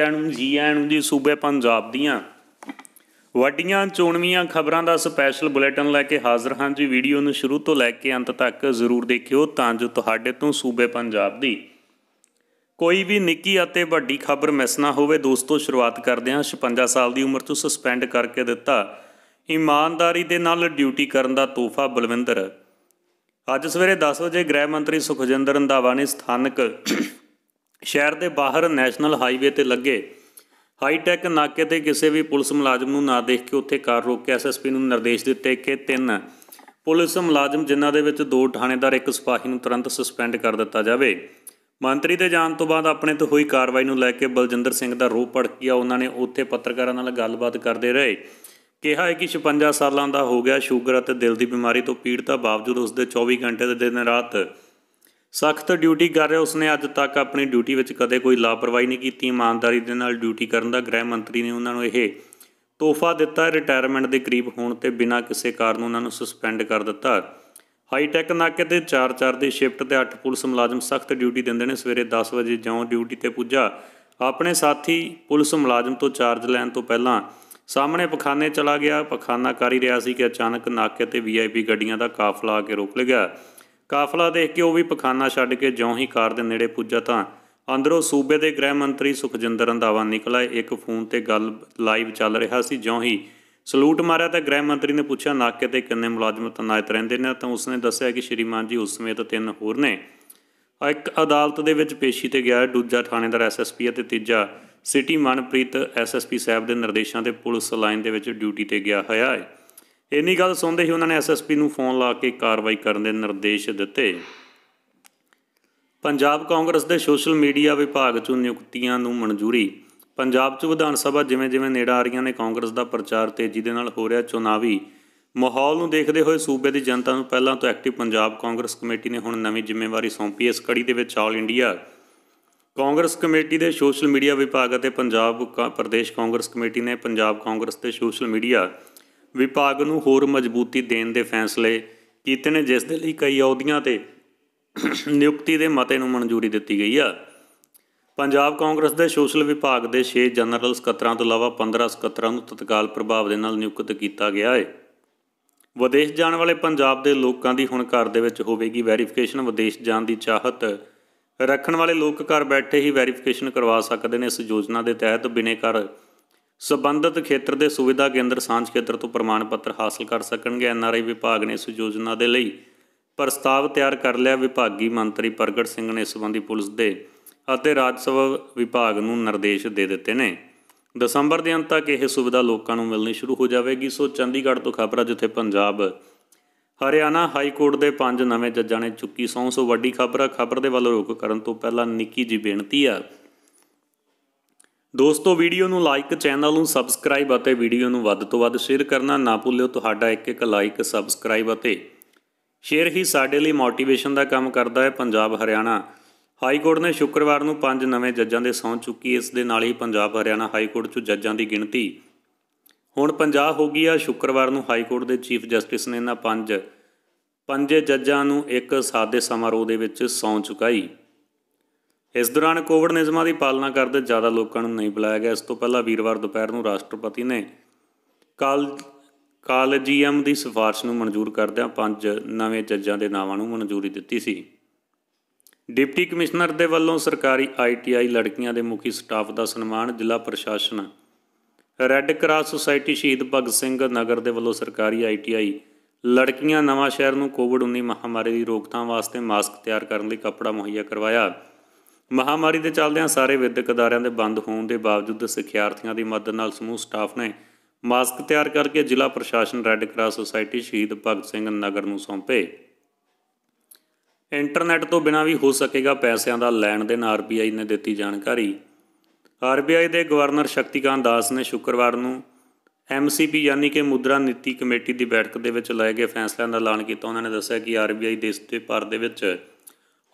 ਸਾਰਿਆਂ ਨੂੰ ਜੀ ਆਇਆਂ ਨੂੰ ਜੀ ਸੂਬੇ ਪੰਜਾਬ ਦੀਆਂ ਵੱਡੀਆਂ ਚੋਣਵੀਆਂ ਖਬਰਾਂ ਦਾ ਸਪੈਸ਼ਲ ਬੁਲੇਟਿਨ ਲੈ ਕੇ ਹਾਜ਼ਰ ਹਾਂ ਜੀ ਵੀਡੀਓ ਨੂੰ ਸ਼ੁਰੂ ਤੋਂ ਲੈ ਕੇ ਅੰਤ ਤੱਕ ਜ਼ਰੂਰ ਦੇਖਿਓ ਤਾਂ ਜੋ ਤੁਹਾਡੇ ਤੋਂ ਸੂਬੇ ਪੰਜਾਬ ਦੀ ਕੋਈ ਵੀ ਨਿੱਕੀ ਅਤੇ ਵੱਡੀ ਖਬਰ ਮਿਸ ਨਾ ਹੋਵੇ ਦੋਸਤੋ ਸ਼ੁਰੂਆਤ ਕਰਦੇ ਹਾਂ 56 ਸਾਲ ਦੀ ਉਮਰ ਤੋਂ ਸਸਪੈਂਡ ਕਰਕੇ ਦਿੱਤਾ ਇਮਾਨਦਾਰੀ ਦੇ ਨਾਲ ਡਿਊਟੀ ਕਰਨ ਦਾ ਤੋਹਫਾ ਬਲਵਿੰਦਰ ਅੱਜ ਸਵੇਰੇ 10 ਵਜੇ ਗ੍ਰਹਿ ਮੰਤਰੀ ਸੁਖਜਿੰਦਰ ਰੰਧਾਵਾ ਨੇ ਸਥਾਨਕ ਸ਼ਹਿਰ ਦੇ ਬਾਹਰ ਨੈਸ਼ਨਲ ਹਾਈਵੇ ਤੇ ਲੱਗੇ ਹਾਈਟੈਕ ਨਾਕੇ ਤੇ ਕਿਸੇ ਵੀ ਪੁਲਿਸ ਮੁਲਾਜ਼ਮ ਨੂੰ ਨਾ ਦੇਖ ਕੇ ਉੱਥੇ ਕਾਰ ਰੋਕ ਕੇ ਐਸਐਸਪੀ ਨੂੰ ਨਿਰਦੇਸ਼ ਦਿੱਤੇ ਕਿ ਤਿੰਨ ਪੁਲਿਸ ਮੁਲਾਜ਼ਮ ਜਿਨ੍ਹਾਂ ਦੇ ਵਿੱਚ ਦੋ ਥਾਣੇਦਾਰ ਇੱਕ ਸਿਪਾਹੀ ਨੂੰ ਤੁਰੰਤ ਸਸਪੈਂਡ ਕਰ ਦਿੱਤਾ ਜਾਵੇ ਮੰਤਰੀ ਦੇ ਜਾਣ ਤੋਂ ਬਾਅਦ ਆਪਣੇ ਤੋਂ ਹੋਈ ਕਾਰਵਾਈ ਨੂੰ ਲੈ ਕੇ ਬਲਜਿੰਦਰ ਸਿੰਘ ਦਾ ਰੋਹ ਭੜਕਿਆ ਉਹਨਾਂ ਨੇ ਉੱਥੇ ਪੱਤਰਕਾਰਾਂ ਨਾਲ ਗੱਲਬਾਤ ਕਰਦੇ ਰਹੇ ਕਿਹਾ ਹੈ ਕਿ 56 ਸਾਲਾਂ ਦਾ ਹੋ ਗਿਆ ਸ਼ੂਗਰ ਅਤੇ ਦਿਲ ਦੀ ਬਿਮਾਰੀ ਤੋਂ ਪੀੜਤਾ ਬਾਵਜੂਦ ਉਸ ਦੇ 24 ਘੰਟੇ ਦੇ ਦਿਨ ਰਾਤ ਸਖਤ ਡਿਊਟੀ ਕਰ ਰਿਹਾ ਉਸਨੇ ਅੱਜ ਤੱਕ ਆਪਣੀ ਡਿਊਟੀ ਵਿੱਚ ਕਦੇ ਕੋਈ ਲਾਪਰਵਾਹੀ ਨਹੀਂ ਕੀਤੀ ਇਮਾਨਦਾਰੀ ਦੇ ਨਾਲ ਡਿਊਟੀ ਕਰਨ ਦਾ ਗ੍ਰਹਿ ਮੰਤਰੀ ਨੇ ਉਹਨਾਂ ਨੂੰ ਇਹ ਤੋਹਫਾ ਦਿੱਤਾ ਰਿਟਾਇਰਮੈਂਟ ਦੇ ਕਰੀਬ ਹੋਣ ਤੇ ਬਿਨਾਂ ਕਿਸੇ ਕਾਰਨ ਉਹਨਾਂ ਨੂੰ ਸਸਪੈਂਡ ਕਰ ਦਿੱਤਾ ਹਾਈ ਟੈਕ ਨਾਕੇ ਤੇ 4-4 ਦੀ ਸ਼ਿਫਟ ਤੇ 8 ਪੁਲਿਸ ਮੁਲਾਜ਼ਮ ਸਖਤ ਡਿਊਟੀ ਦਿੰਦੇ ਨੇ ਸਵੇਰੇ 10 ਵਜੇ ਜਿਉਂ ਡਿਊਟੀ ਤੇ ਪੁੱਜਾ ਆਪਣੇ ਸਾਥੀ ਪੁਲਿਸ ਮੁਲਾਜ਼ਮ ਤੋਂ ਚਾਰਜ ਲੈਣ ਤੋਂ ਪਹਿਲਾਂ ਸਾਹਮਣੇ ਪਖਾਨੇ ਚਲਾ ਗਿਆ ਪਖਾਨਾ ਕਰ ਹੀ ਰਿਹਾ ਸੀ ਕਿ ਅਚਾਨਕ ਨਾਕੇ ਤੇ ਵੀਆਈਪੀ ਗੱਡੀਆਂ ਦਾ ਕਾਫਲਾ ਆ ਕੇ ਰੁਕ ਲਿਆ ਕਾਫਲਾ ਦੇਖ ਕੇ ਉਹ ਵੀ ਪਖਾਨਾ ਛੱਡ ਕੇ ਜਿਉਂ ਹੀ ਕਾਰ ਦੇ ਨੇੜੇ ਪੁੱਜਾ ਤਾਂ ਅੰਦਰੋਂ ਸੂਬੇ ਦੇ ਗ੍ਰਹਿ ਮੰਤਰੀ ਸੁਖਜਿੰਦਰ ਰੰਧਾਵਾ ਨਿਕਲਾ ਇੱਕ ਫੋਨ ਤੇ ਗੱਲ ਲਾਈਵ ਚੱਲ ਰਿਹਾ ਸੀ ਜਿਉਂ ਹੀ ਸਲੂਟ ਮਾਰਿਆ ਤਾਂ ਗ੍ਰਹਿ ਮੰਤਰੀ ਨੇ ਪੁੱਛਿਆ ਨਾਕੇ ਤੇ ਕਿੰਨੇ ਮੁਲਾਜ਼ਮ ਤਨਾਇਤ ਰਹਿੰਦੇ ਨੇ ਤਾਂ ਉਸਨੇ ਦੱਸਿਆ ਕਿ ਸ਼੍ਰੀਮਾਨ ਜੀ ਉਸ ਸਮੇਂ ਤਾਂ ਤਿੰਨ ਹੋਰ ਨੇ ਇੱਕ ਅਦਾਲਤ ਦੇ ਵਿੱਚ ਪੇਸ਼ੀ ਤੇ ਗਿਆ ਦੂਜਾ ਥਾਣੇਦਾਰ ਐਸਐਸਪੀ ਅਤੇ ਤੀਜਾ ਸਿਟੀ ਮਨਪ੍ਰੀਤ ਐਸਐਸਪੀ ਸਾਹਿਬ ਦੇ ਨਿਰਦੇਸ਼ਾਂ ਤੇ ਪੁਲਿਸ ਲਾਈਨ ਦੇ ਵਿੱਚ ਡਿਊਟੀ ਤੇ ਗਿਆ ਹੋਇਆ ਹੈ ਇੰਨੀ ਗੱਲ ਸੁਣਦੇ ਹੀ ਉਹਨਾਂ ਨੇ ਐਸਐਸਪੀ ਨੂੰ ਫੋਨ ਲਾ ਕੇ ਕਾਰਵਾਈ ਕਰਨ ਦੇ ਨਿਰਦੇਸ਼ ਦਿੱਤੇ ਪੰਜਾਬ ਕਾਂਗਰਸ ਦੇ ਸੋਸ਼ਲ ਮੀਡੀਆ ਵਿਭਾਗ 'ਚੋਂ ਨਿਯੁਕਤੀਆਂ ਨੂੰ ਮਨਜ਼ੂਰੀ ਪੰਜਾਬ 'ਚ ਵਿਧਾਨ ਸਭਾ ਜਿਵੇਂ-ਜਿਵੇਂ ਨੇੜੇ ਆ ਰਹੀਆਂ ਨੇ ਕਾਂਗਰਸ ਦਾ ਪ੍ਰਚਾਰ ਤੇਜ਼ੀ ਦੇ ਨਾਲ ਹੋ ਰਿਹਾ ਚੋਣਾਵੀ ਮਾਹੌਲ ਨੂੰ ਦੇਖਦੇ ਹੋਏ ਸੂਬੇ ਦੀ ਜਨਤਾ ਨੂੰ ਪਹਿਲਾਂ ਤੋਂ ਐਕਟਿਵ ਪੰਜਾਬ ਕਾਂਗਰਸ ਕਮੇਟੀ ਨੇ ਹੁਣ ਨਵੀਂ ਜ਼ਿੰਮੇਵਾਰੀ ਸੌਂਪੀ ਇਸ ਕੜੀ ਦੇ ਵਿੱਚ ਆਲ ਇੰਡੀਆ ਕਾਂਗਰਸ ਕਮੇਟੀ ਦੇ ਸੋਸ਼ਲ ਮੀਡੀਆ ਵਿਭਾਗ ਅਤੇ ਪੰਜਾਬ ਪ੍ਰਦੇਸ਼ ਕਾਂਗਰਸ ਕਮੇਟੀ ਨੇ ਪੰਜਾਬ ਕਾਂਗਰਸ ਤੇ ਸੋਸ਼ਲ ਮੀਡੀਆ ਵਿਭਾਗ ਨੂੰ ਹੋਰ ਮਜ਼ਬੂਤੀ ਦੇਣ ਦੇ ਫੈਸਲੇ ਕੀਤੇ ਨੇ ਜਿਸ ਦੇ ਲਈ ਕਈ ਅਹੁਦਿਆਂ ਤੇ ਨਿਯੁਕਤੀ ਦੇ ਮਤੇ ਨੂੰ ਮਨਜ਼ੂਰੀ ਦਿੱਤੀ ਗਈ ਆ ਪੰਜਾਬ ਕਾਂਗਰਸ ਦੇ ਸੋਸ਼ਲ ਵਿਭਾਗ ਦੇ 6 ਜਨਰਲ ਸਕੱਤਰਾਂ ਤੋਂ ਇਲਾਵਾ 15 ਸਕੱਤਰਾਂ ਨੂੰ ਤਤਕਾਲ ਪ੍ਰਭਾਵ ਦੇ ਨਾਲ ਨਿਯੁਕਤ ਕੀਤਾ ਗਿਆ ਹੈ ਵਿਦੇਸ਼ ਜਾਣ ਵਾਲੇ ਪੰਜਾਬ ਦੇ ਲੋਕਾਂ ਦੀ ਹੁਣ ਘਰ ਦੇ ਵਿੱਚ ਹੋਵੇਗੀ ਵੈਰੀਫਿਕੇਸ਼ਨ ਵਿਦੇਸ਼ ਜਾਣ ਦੀ ਚਾਹਤ ਰੱਖਣ ਵਾਲੇ ਲੋਕ ਘਰ ਬੈਠੇ ਹੀ ਵੈਰੀਫਿਕੇਸ਼ਨ ਕਰਵਾ ਸਕਦੇ ਨੇ ਇਸ ਯੋਜਨਾ ਦੇ ਤਹਿਤ ਬਿਨੇ ਕਰ ਸਬੰਧਤ ਖੇਤਰ ਦੇ ਸੁਵਿਧਾ ਕੇਂਦਰ ਸਾਂਝ ਖੇਤਰ ਤੋਂ ਪ੍ਰਮਾਣ ਪੱਤਰ ਹਾਸਲ ਕਰ ਸਕਣਗੇ ਐਨਆਰਆਈ ਵਿਭਾਗ ਨੇ ਇਸ ਯੋਜਨਾ ਦੇ ਲਈ ਪ੍ਰਸਤਾਵ ਤਿਆਰ ਕਰ ਲਿਆ ਵਿਭਾਗੀ ਮੰਤਰੀ ਪ੍ਰਗਟ ਸਿੰਘ ਨੇ ਇਸ ਸੰਬੰਧੀ ਪੁਲਿਸ ਦੇ ਅਤੇ ਰਾਜ ਸਭਾ ਵਿਭਾਗ ਨੂੰ ਨਿਰਦੇਸ਼ ਦੇ ਦਿੱਤੇ ਨੇ ਦਸੰਬਰ ਦੇ ਅੰਤ ਤੱਕ ਇਹ ਸੁਵਿਧਾ ਲੋਕਾਂ ਨੂੰ ਮਿਲਣੀ ਸ਼ੁਰੂ ਹੋ ਜਾਵੇਗੀ ਸੋ ਚੰਡੀਗੜ੍ਹ ਤੋਂ ਖਬਰ ਹੈ ਜਿੱਥੇ ਪੰਜਾਬ ਹਰਿਆਣਾ ਹਾਈ ਕੋਰਟ ਦੇ ਪੰਜ ਨਵੇਂ ਜੱਜਾਂ ਨੇ ਚੁੱਕੀ ਸੌਂ ਸੋ ਵੱਡੀ ਖਬਰ ਆ ਖਬਰ ਦੇ ਵੱਲ ਰੁਕ ਕਰਨ ਤੋਂ ਪਹਿਲਾਂ ਨਿੱਕੀ ਜੀ ਬੇਨਤੀ ਆ ਦੋਸਤੋ ਵੀਡੀਓ ਨੂੰ ਲਾਈਕ ਚੈਨਲ ਨੂੰ ਸਬਸਕ੍ਰਾਈਬ ਅਤੇ ਵੀਡੀਓ ਨੂੰ ਵੱਧ ਤੋਂ ਵੱਧ ਸ਼ੇਅਰ ਕਰਨਾ ਨਾ ਭੁੱਲਿਓ ਤੁਹਾਡਾ ਇੱਕ ਇੱਕ ਲਾਈਕ ਸਬਸਕ੍ਰਾਈਬ ਅਤੇ ਸ਼ੇਅਰ ਹੀ ਸਾਡੇ ਲਈ ਮੋਟੀਵੇਸ਼ਨ ਦਾ ਕੰਮ ਕਰਦਾ ਹੈ ਪੰਜਾਬ ਹਰਿਆਣਾ ਹਾਈ ਕੋਰਟ ਨੇ ਸ਼ੁੱਕਰਵਾਰ ਨੂੰ ਪੰਜ ਨਵੇਂ ਜੱਜਾਂ ਦੇ ਸੌਂ ਚੁੱਕੀ ਇਸ ਦੇ ਨਾਲ ਹੀ ਪੰਜਾਬ ਹਰਿਆਣਾ ਹਾਈ ਕੋਰਟ 'ਚ ਜੱਜਾਂ ਦੀ ਗਿਣਤੀ ਹੁਣ 50 ਹੋ ਗਈ ਆ ਸ਼ੁੱਕਰਵਾਰ ਨੂੰ ਹਾਈ ਕੋਰਟ ਦੇ ਚੀਫ ਜਸਟਿਸ ਨੇ ਇਹਨਾਂ ਪੰਜ ਪੰਜੇ ਜੱਜਾਂ ਨੂੰ ਇੱਕ ਸਾਦੇ ਸਮਾਰੋਹ ਦੇ ਵਿੱਚ ਸੌਂ ਚੁਕਾਈ ਇਸ ਦੌਰਾਨ ਕੋਵਿਡ ਨਿਯਮਾਂ ਦੀ ਪਾਲਣਾ ਕਰਦੇ ਜ਼ਿਆਦਾ ਲੋਕਾਂ ਨੂੰ ਨਹੀਂ ਬੁਲਾਇਆ ਗਿਆ ਇਸ ਤੋਂ ਪਹਿਲਾਂ ਵੀਰਵਾਰ ਦੁਪਹਿਰ ਨੂੰ ਰਾਸ਼ਟਰਪਤੀ ਨੇ ਕਾਲ ਜੀਐਮ ਦੀ ਸਿਫਾਰਿਸ਼ ਨੂੰ ਮਨਜ਼ੂਰ ਕਰਦਿਆਂ ਪੰਜ ਨਵੇਂ ਜੱਜਾਂ ਦੇ ਨਾਵਾਂ ਨੂੰ ਮਨਜ਼ੂਰੀ ਦਿੱਤੀ ਸੀ ਡਿਪਟੀ ਕਮਿਸ਼ਨਰ ਦੇ ਵੱਲੋਂ ਸਰਕਾਰੀ ਆਈਟੀਆਈ ਲੜਕੀਆਂ ਦੇ ਮੁਖੀ ਸਟਾਫ ਦਾ ਸਨਮਾਨ ਜ਼ਿਲ੍ਹਾ ਪ੍ਰਸ਼ਾਸਨ ਰੈੱਡ ਕਰਾਸ ਸੁਸਾਇਟੀ ਸ਼ਹੀਦ ਭਗਤ ਸਿੰਘ ਨਗਰ ਦੇ ਵੱਲੋਂ ਸਰਕਾਰੀ ਆਈਟੀਆਈ ਲੜਕੀਆਂ ਨਵਾਂ ਸ਼ਹਿਰ ਨੂੰ ਕੋਵਿਡ-19 ਮਹਾਮਾਰੀ ਦੀ ਰੋਕਥਾਮ ਵਾਸਤੇ ਮਾਸਕ ਤਿਆਰ ਕਰਨ ਲਈ ਕੱਪੜਾ ਮੁਹੱਈਆ ਕਰਵਾਇਆ ਮਹਾਮਾਰੀ ਦੇ ਚੱਲਦਿਆਂ ਸਾਰੇ ਵਿਦਿਅਕ ਅਦਾਰਿਆਂ ਦੇ ਬੰਦ ਹੋਣ ਦੇ ਬਾਵਜੂਦ ਸਿੱਖਿਆਰਥੀਆਂ ਦੀ ਮਦਦ ਨਾਲ ਸਮੂਹ ਸਟਾਫ ਨੇ ਮਾਸਕ ਤਿਆਰ ਕਰਕੇ ਜ਼ਿਲ੍ਹਾ ਪ੍ਰਸ਼ਾਸਨ ਰੈੱਡ ਕਰਾਸ ਸੁਸਾਇਟੀ ਸ਼ਹੀਦ ਭਗਤ ਸਿੰਘ ਨਗਰ ਨੂੰ ਸੌਂਪੇ ਇੰਟਰਨੈਟ ਤੋਂ ਬਿਨਾਂ ਵੀ ਹੋ ਸਕੇਗਾ ਪੈਸਿਆਂ ਦਾ ਲੈਣ ਦੇਣ ਆਰਬੀਆਈ ਨੇ ਦਿੱਤੀ ਜਾਣਕਾਰੀ ਆਰਬੀਆਈ ਦੇ ਗਵਰਨਰ ਸ਼ਕਤੀਕਾਂਤ ਦਾਸ ਨੇ ਸ਼ੁੱਕਰਵਾਰ ਨੂੰ ਐਮਸੀਪੀ ਯਾਨੀ ਕਿ ਮੁਦਰਾ ਨੀਤੀ ਕਮੇਟੀ ਦੀ ਬੈਠਕ ਦੇ ਵਿੱਚ ਲਏ ਗਏ ਫੈਸਲਿਆਂ ਦਾ ਐਲਾਨ ਕੀਤਾ ਉਹਨਾਂ ਨੇ ਦੱਸਿਆ ਕਿ ਆਰਬੀਆਈ ਦੇਸ਼ ਦੇ ਪਰ ਦੇ ਵਿੱਚ